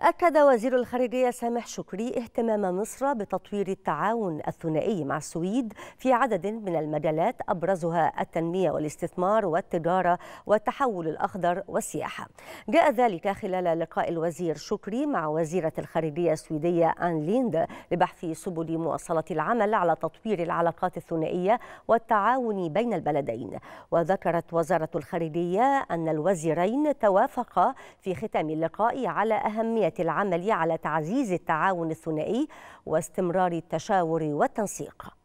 أكد وزير الخارجية سامح شكري اهتمام مصر بتطوير التعاون الثنائي مع السويد في عدد من المجالات أبرزها التنمية والاستثمار والتجارة والتحول الأخضر والسياحة. جاء ذلك خلال لقاء الوزير شكري مع وزيرة الخارجية السويدية آن ليند لبحث سبل مواصلة العمل على تطوير العلاقات الثنائية والتعاون بين البلدين. وذكرت وزارة الخارجية أن الوزيرين توافقا في ختام اللقاء على أهمية بداية العمل على تعزيز التعاون الثنائي واستمرار التشاور والتنسيق